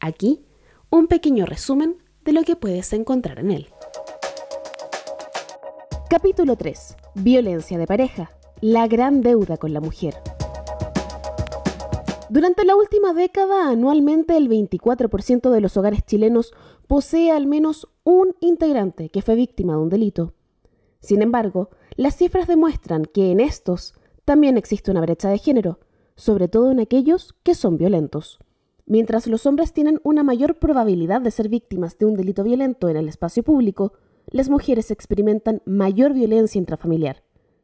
Aquí, un pequeño resumen de lo que puedes encontrar en él. Capítulo 3. Violencia de pareja. La gran deuda con la mujer. Durante la última década, anualmente el 24% de los hogares chilenos posee al menos un integrante que fue víctima de un delito. Sin embargo, las cifras demuestran que en estos también existe una brecha de género, sobre todo en aquellos que son violentos. Mientras los hombres tienen una mayor probabilidad de ser víctimas de un delito violento en el espacio público, las mujeres experimentan mayor violencia intrafamiliar.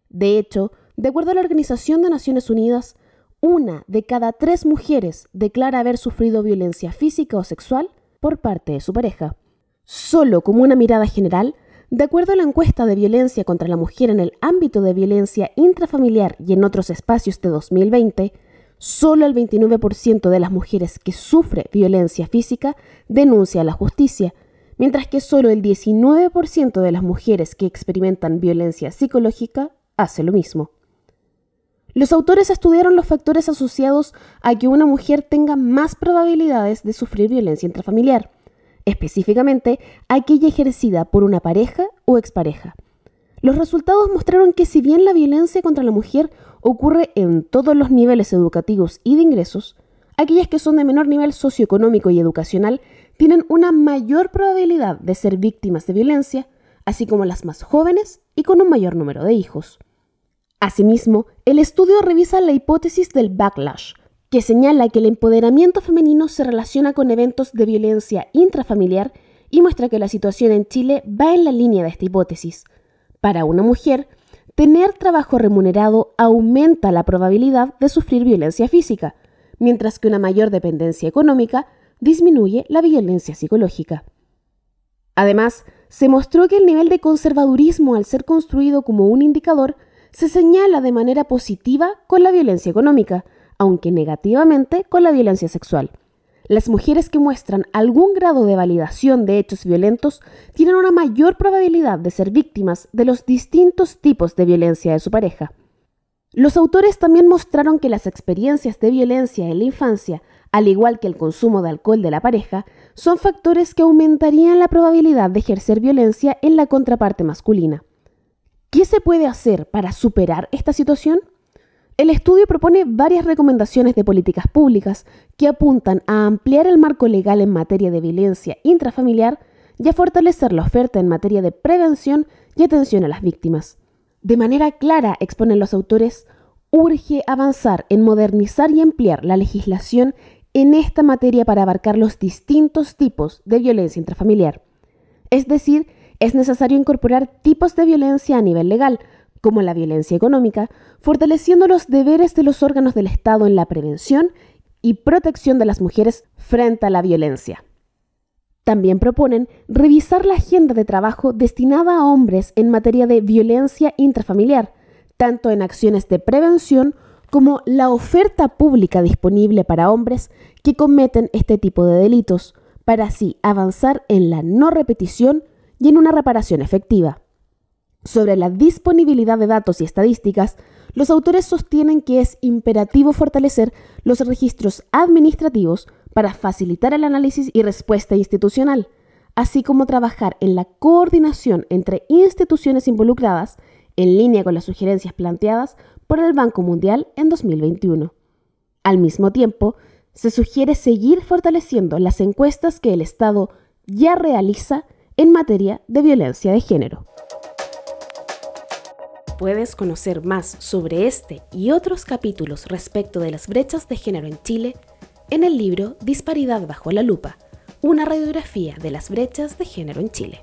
De hecho, de acuerdo a la Organización de Naciones Unidas, una de cada tres mujeres declara haber sufrido violencia física o sexual por parte de su pareja. Solo como una mirada general, de acuerdo a la encuesta de violencia contra la mujer en el ámbito de violencia intrafamiliar y en otros espacios de 2020, solo el 29% de las mujeres que sufre violencia física denuncia a la justicia, mientras que solo el 19% de las mujeres que experimentan violencia psicológica hace lo mismo. Los autores estudiaron los factores asociados a que una mujer tenga más probabilidades de sufrir violencia intrafamiliar, específicamente aquella ejercida por una pareja o expareja los resultados mostraron que si bien la violencia contra la mujer ocurre en todos los niveles educativos y de ingresos, aquellas que son de menor nivel socioeconómico y educacional tienen una mayor probabilidad de ser víctimas de violencia, así como las más jóvenes y con un mayor número de hijos. Asimismo, el estudio revisa la hipótesis del backlash, que señala que el empoderamiento femenino se relaciona con eventos de violencia intrafamiliar y muestra que la situación en Chile va en la línea de esta hipótesis, para una mujer, tener trabajo remunerado aumenta la probabilidad de sufrir violencia física, mientras que una mayor dependencia económica disminuye la violencia psicológica. Además, se mostró que el nivel de conservadurismo al ser construido como un indicador se señala de manera positiva con la violencia económica, aunque negativamente con la violencia sexual. Las mujeres que muestran algún grado de validación de hechos violentos tienen una mayor probabilidad de ser víctimas de los distintos tipos de violencia de su pareja. Los autores también mostraron que las experiencias de violencia en la infancia, al igual que el consumo de alcohol de la pareja, son factores que aumentarían la probabilidad de ejercer violencia en la contraparte masculina. ¿Qué se puede hacer para superar esta situación? El estudio propone varias recomendaciones de políticas públicas que apuntan a ampliar el marco legal en materia de violencia intrafamiliar y a fortalecer la oferta en materia de prevención y atención a las víctimas. De manera clara, exponen los autores, urge avanzar en modernizar y ampliar la legislación en esta materia para abarcar los distintos tipos de violencia intrafamiliar. Es decir, es necesario incorporar tipos de violencia a nivel legal, como la violencia económica, fortaleciendo los deberes de los órganos del Estado en la prevención y protección de las mujeres frente a la violencia. También proponen revisar la agenda de trabajo destinada a hombres en materia de violencia intrafamiliar, tanto en acciones de prevención como la oferta pública disponible para hombres que cometen este tipo de delitos, para así avanzar en la no repetición y en una reparación efectiva. Sobre la disponibilidad de datos y estadísticas, los autores sostienen que es imperativo fortalecer los registros administrativos para facilitar el análisis y respuesta institucional, así como trabajar en la coordinación entre instituciones involucradas, en línea con las sugerencias planteadas por el Banco Mundial en 2021. Al mismo tiempo, se sugiere seguir fortaleciendo las encuestas que el Estado ya realiza en materia de violencia de género puedes conocer más sobre este y otros capítulos respecto de las brechas de género en Chile en el libro Disparidad bajo la lupa, una radiografía de las brechas de género en Chile.